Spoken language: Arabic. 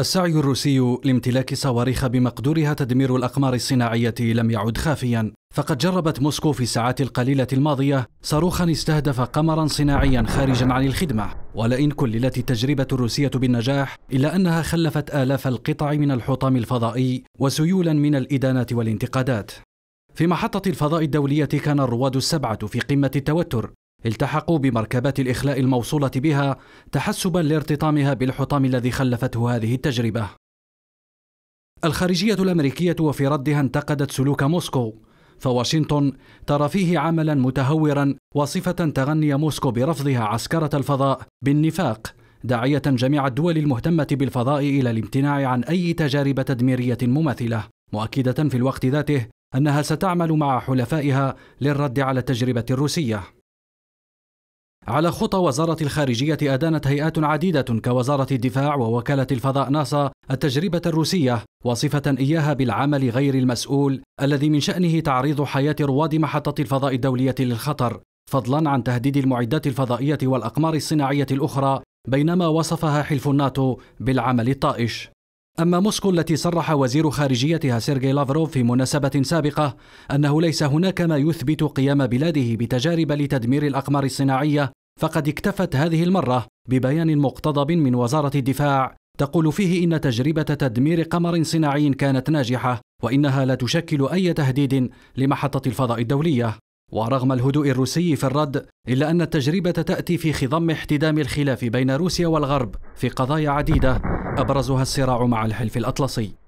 السعي الروسي لامتلاك صواريخ بمقدورها تدمير الأقمار الصناعية لم يعد خافيا فقد جربت موسكو في الساعات القليلة الماضية صاروخا استهدف قمرا صناعيا خارجا عن الخدمة ولئن كللت التجربة الروسية بالنجاح إلا أنها خلفت آلاف القطع من الحطام الفضائي وسيولا من الإدانة والانتقادات في محطة الفضاء الدولية كان الرواد السبعة في قمة التوتر التحقوا بمركبات الإخلاء الموصولة بها تحسبا لارتطامها بالحطام الذي خلفته هذه التجربة الخارجية الأمريكية وفي ردها انتقدت سلوك موسكو فواشنطن ترى فيه عملا متهورا وصفة تغني موسكو برفضها عسكرة الفضاء بالنفاق داعية جميع الدول المهتمة بالفضاء إلى الامتناع عن أي تجارب تدميرية مماثلة مؤكدة في الوقت ذاته أنها ستعمل مع حلفائها للرد على التجربة الروسية على خطى وزارة الخارجية أدانت هيئات عديدة كوزارة الدفاع ووكالة الفضاء ناسا التجربة الروسية واصفة إياها بالعمل غير المسؤول الذي من شأنه تعريض حياة رواد محطة الفضاء الدولية للخطر فضلا عن تهديد المعدات الفضائية والأقمار الصناعية الأخرى بينما وصفها حلف الناتو بالعمل الطائش أما موسكو التي صرح وزير خارجيتها سيرغي لافروف في مناسبة سابقة أنه ليس هناك ما يثبت قيام بلاده بتجارب لتدمير الأقمار الصناعية فقد اكتفت هذه المرة ببيان مقتضب من وزارة الدفاع تقول فيه إن تجربة تدمير قمر صناعي كانت ناجحة وإنها لا تشكل أي تهديد لمحطة الفضاء الدولية ورغم الهدوء الروسي في الرد إلا أن التجربة تأتي في خضم احتدام الخلاف بين روسيا والغرب في قضايا عديدة أبرزها الصراع مع الحلف الأطلسي